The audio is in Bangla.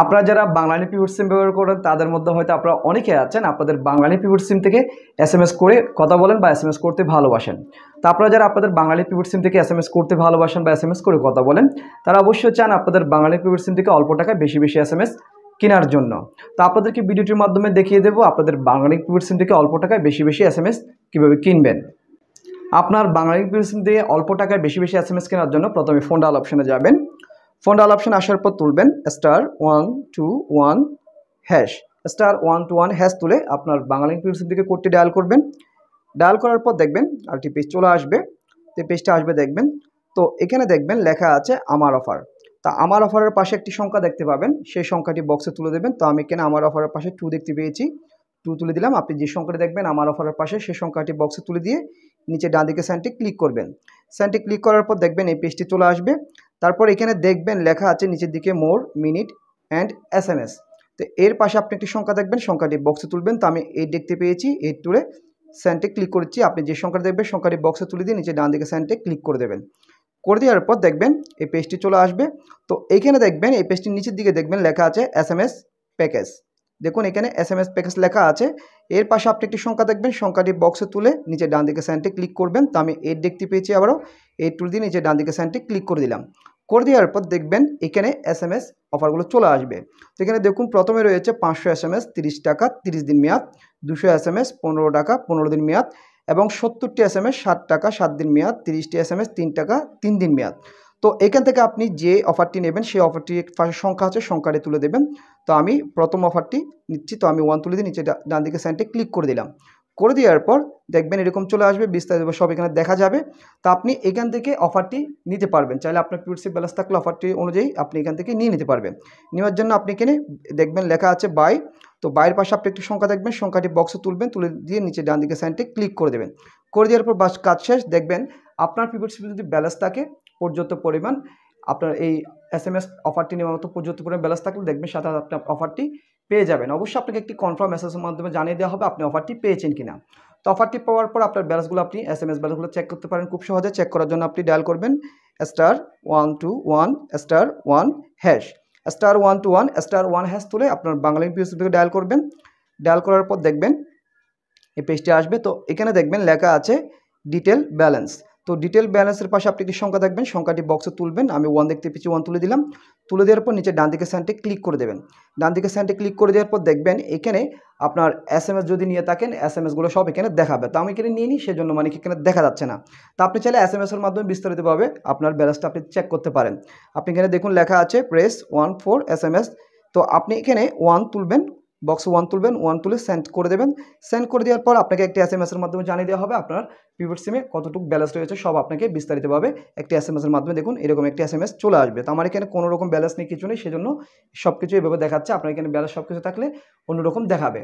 আপনারা যারা বাংলানি পিউড সিম ব্যবহার করেন তাদের মধ্যে হয়তো আপনারা অনেকে আছেন আপনাদের বাঙালি পিউড সিম থেকে এস করে কথা বলেন বা এস করতে ভালোবাসেন তা আপনারা যারা আপনাদের বাঙালি পিউড সিম থেকে এস করতে ভালোবাসেন বা এস করে কথা বলেন তারা অবশ্যই চান আপনাদের বাঙালি পিওর সিম থেকে অল্প টাকায় বেশি বেশি এস কেনার জন্য তো আপনাদেরকে ভিডিওটির মাধ্যমে দেখিয়ে দেবো আপনাদের বাঙালি পিওর সিম থেকে অল্প টাকায় বেশি বেশি এস কীভাবে কিনবেন আপনার বাঙালি পিউড সিম থেকে অল্প টাকায় বেশি বেশি এস এম এস কেনার জন্য প্রথমে ফোন ডাল অপশানে যাবেন ফোন ডাল অপশন আসার পর তুলবেন star one two one hash star one two one hash তুলে আপনার বাঙালি ইনক্লুসিভ থেকে কোডটি ডায়াল করবেন ডায়াল করার পর দেখবেন আরেকটি পেজ চলে আসবে তো পেজটা আসবে দেখবেন তো এখানে দেখবেন লেখা আছে আমার অফার তা আমার অফারের পাশে একটি সংখ্যা দেখতে পাবেন সেই সংখ্যাটি বক্সে তুলে দেবেন তো আমি এখানে আমার অফারের পাশে টু দেখতে পেয়েছি টু তুলে দিলাম আপনি যে সংখ্যাটি দেখবেন আমার অফারের পাশে সেই সংখ্যাটি বক্সে তুলে দিয়ে নিচে ডান দিকে সাইনটি ক্লিক করবেন সেন্টে ক্লিক করার পর দেখবেন এই পেজটি চলে আসবে তারপর এখানে দেখবেন লেখা আছে নিচের দিকে more minute and S M S তো এর পাশে আপনি একটি সংখ্যা দেখবেন সংখ্যাটি বক্সে তুলবেন তো আমি এই দেখতে পেয়েছি এই তুলে সেন্টে ক্লিক করছি আপনি যে সংখ্যাটি দেখবেন সংখ্যাটি বক্সে তুলে দিয়ে নিচে ডান দিকে সেন্টে ক্লিক করে দেবেন করে দেওয়ার পর দেখবেন এই পেজটি চলে আসবে তো এইখানে দেখবেন এই পেজটির নিচের দিকে দেখবেন লেখা আছে এস এম এস প্যাকেজ দেখুন এখানে এস এম এস প্যাকেজ লেখা আছে এর পাশে আপনি একটি সংখ্যা দেখবেন সংখ্যাটি বক্সে তুলে নিচে ডান দিকে সাইনটি ক্লিক করবেন তো আমি এইট দেখতে পেয়েছি আবারও এই টুল দিয়ে নিচে ডান দিকে সাইনটি ক্লিক করে দিলাম করে দেওয়ার পর দেখবেন এখানে এস এম এস অফারগুলো চলে আসবে তো এখানে দেখুন প্রথমে রয়েছে পাঁচশো এস এম এস তিরিশ টাকা তিরিশ দিন মেয়াদ দুশো এস এম এস পনেরো টাকা পনেরো দিন মেয়াদ এবং সত্তরটি এস এম এস ষাট টাকা সাত দিন মেয়াদ তিরিশটি এস এম এস তিন টাকা তিন দিন মেয়াদ তো এখান থেকে আপনি যে অফারটি নেবেন সেই অফারটির সংখ্যা আছে সংখ্যাটি তুলে দেবেন তো আমি প্রথম অফারটি নিচ্ছি তো আমি ওয়ান তুলে দিয়ে নিচে ডান দিকে সাইনটি ক্লিক করে দিলাম করে দেওয়ার পর দেখবেন এরকম চলে আসবে বিস্তারিত সব এখানে দেখা যাবে তো আপনি এখান থেকে অফারটি নিতে পারবেন চাইলে আপনার পিউরসি ব্যালেন্স থাকলে অফারটি অনুযায়ী আপনি এখান থেকে নিয়ে নিতে পারবেন নেওয়ার জন্য আপনি এখানে দেখবেন লেখা আছে বাই তো বাইয়ের পাশে আপনি একটি সংখ্যা দেখবেন সংখ্যাটি বক্সে তুলবেন তুলে দিয়ে নিচে ডান দিকে সাইনটে ক্লিক করে দেবেন করে দেওয়ার পর বাস কাজ শেষ দেখবেন আপনার পিপিটিসি যদি ব্যালেন্স থাকে পর্যাপ্ত পরিমাণ আপনার এই এস এম এস অফারটি নেওয়ার মতো পর্যাপ্ত পরিমাণ ব্যালেন্স থাকলে দেখবেন সাথে আপনি অফারটি পেয়ে যাবেন অবশ্যই আপনাকে একটি কনফার্ম মেসেজের মাধ্যমে জানিয়ে দেওয়া হবে আপনি অফারটি পেয়েছেন কিনা তো অফারটি পাওয়ার পর আপনার ব্যালেন্সগুলো আপনি এস এম এস ব্যালেন্সগুলো চেক করতে পারেন খুব সহজে চেক করার জন্য আপনি ডায়াল করবেন star one two one star one hash star one two one star one hash তুলে আপনার বাংলা ইউপিএসসি থেকে ডায়াল করবেন ডায়াল করার পর দেখবেন এই পেজটি আসবে তো এখানে দেখবেন লেখা আছে ডিটেল ব্যালেন্স তো ডিটেল ব্যালেন্সের পাশে আপনি একটি সংখ্যা দেখবেন সংখ্যাটি বক্সে তুলবেন আমি ওয়ান দেখতে পেয়েছি ওয়ান তুলে দিলাম তুলে দেওয়ার পর নিচে ডান দিকে সাইনটে ক্লিক করে দেবেন ডান দিকে সাইনটে ক্লিক করে দেওয়ার পর দেখবেন এখানে আপনার এস যদি নিয়ে থাকেন এস এম এসগুলো সব এখানে দেখাবে তো আমি এখানে নিয়ে নিই সেজন্য মানে এখানে দেখা যাচ্ছে না তো আপনি চাইলে এস এম এসের মাধ্যমে বিস্তারিতভাবে আপনার ব্যালেন্সটা আপনি চেক করতে পারেন আপনি এখানে দেখুন লেখা আছে প্রেস ওয়ান ফোর এস তো আপনি এখানে ওয়ান তুলবেন বক্স ওয়ান তুলবেন ওয়ান তুলে সেন্ড করে দেবেন সেন্ড করে দেওয়ার পর আপনাকে একটি এস এম এসের মাধ্যমে জানিয়ে দেওয়া হবে আপনার প্রিপেড সিমে কতটুকু ব্যালেন্স রয়েছে সব আপনাকে বিস্তারিতভাবে একটি এস এম এসের মাধ্যমে দেখুন এরকম একটি এস এম এস চলে আসবে তো আমার এখানে কোনো রকম ব্যালেন্স নেই কিছু নেই সেজন্য সব কিছু এভাবে দেখাচ্ছে আপনার এখানে ব্যালেন্স সব কিছু থাকলে অন্যরকম দেখাবে